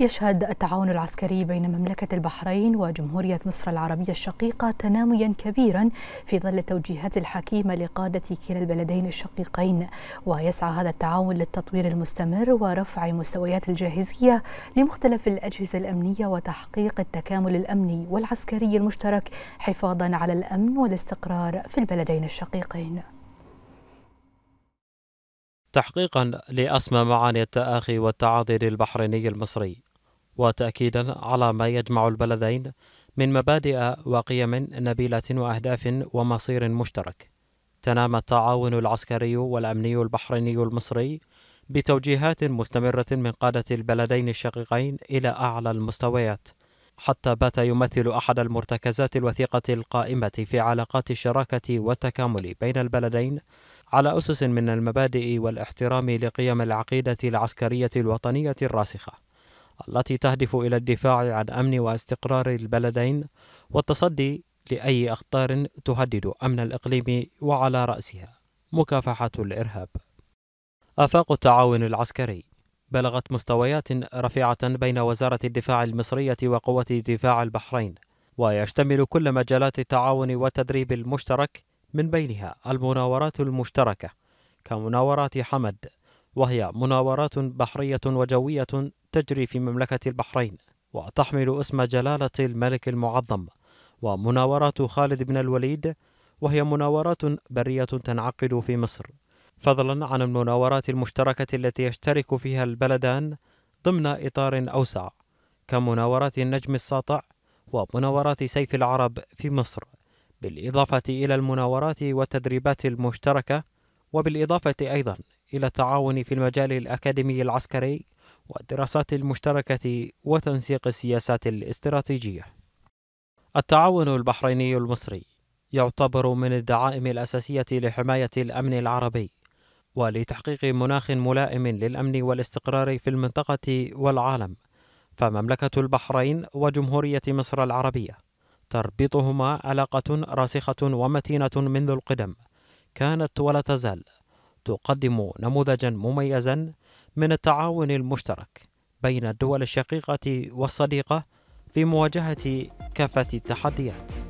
يشهد التعاون العسكري بين مملكة البحرين وجمهورية مصر العربية الشقيقة تناميا كبيرا في ظل التوجيهات الحكيمة لقادة كلا البلدين الشقيقين ويسعى هذا التعاون للتطوير المستمر ورفع مستويات الجاهزية لمختلف الأجهزة الأمنية وتحقيق التكامل الأمني والعسكري المشترك حفاظا على الأمن والاستقرار في البلدين الشقيقين تحقيقا لأسمى معاني التآخي والتعاضي للبحريني المصري وتأكيدا على ما يجمع البلدين من مبادئ وقيم نبيلة وأهداف ومصير مشترك تنام التعاون العسكري والأمني البحريني المصري بتوجيهات مستمرة من قادة البلدين الشقيقين إلى أعلى المستويات حتى بات يمثل أحد المرتكزات الوثيقة القائمة في علاقات الشراكة والتكامل بين البلدين على أسس من المبادئ والاحترام لقيم العقيدة العسكرية الوطنية الراسخة التي تهدف إلى الدفاع عن أمن واستقرار البلدين والتصدي لأي أخطار تهدد أمن الإقليم وعلى رأسها مكافحة الإرهاب. آفاق التعاون العسكري بلغت مستويات رفيعة بين وزارة الدفاع المصرية وقوة دفاع البحرين، ويشتمل كل مجالات التعاون والتدريب المشترك من بينها المناورات المشتركة كمناورات حمد، وهي مناورات بحرية وجوية تجري في مملكة البحرين وتحمل اسم جلالة الملك المعظم ومناورات خالد بن الوليد وهي مناورات برية تنعقد في مصر فضلا عن المناورات المشتركة التي يشترك فيها البلدان ضمن إطار أوسع كمناورات النجم الساطع ومناورات سيف العرب في مصر بالإضافة إلى المناورات والتدريبات المشتركة وبالإضافة أيضا إلى التعاون في المجال الأكاديمي العسكري والدراسات المشتركة وتنسيق السياسات الاستراتيجية. التعاون البحريني المصري يعتبر من الدعائم الأساسية لحماية الأمن العربي ولتحقيق مناخ ملائم للأمن والاستقرار في المنطقة والعالم، فمملكة البحرين وجمهورية مصر العربية تربطهما علاقة راسخة ومتينة منذ القدم، كانت ولا تزال تقدم نموذجا مميزا من التعاون المشترك بين الدول الشقيقة والصديقة في مواجهة كافة التحديات